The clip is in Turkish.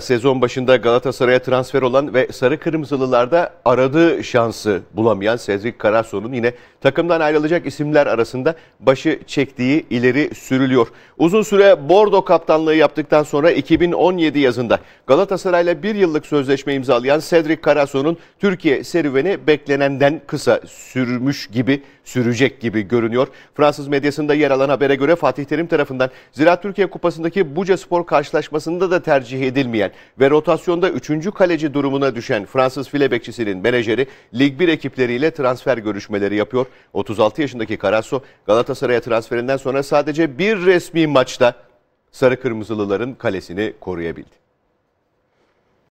Sezon başında Galatasaray'a transfer olan ve Sarı Kırmızılılarda aradığı şansı bulamayan Sezgin Karasu'nun yine takımdan ayrılacak isimler arasında başı çektiği ileri sürülüyor. Uzun süre Bordo kaptanlığı yaptıktan sonra 2017 yazında Galatasaray'la bir yıllık sözleşme imzalayan Cedric Karasu'nun Türkiye serüveni beklenenden kısa sürmüş gibi, sürecek gibi görünüyor. Fransız medyasında yer alan habere göre Fatih Terim tarafından Ziraat Türkiye Kupası'ndaki Buca Spor karşılaşmasında da tercih edilmeyen isteyen ve rotasyonda 3. kaleci durumuna düşen Fransız file bekçisinin menajeri Lig 1 ekipleriyle transfer görüşmeleri yapıyor. 36 yaşındaki Karasso Galatasaray'a transferinden sonra sadece bir resmi maçta Sarı Kırmızılıların kalesini koruyabildi.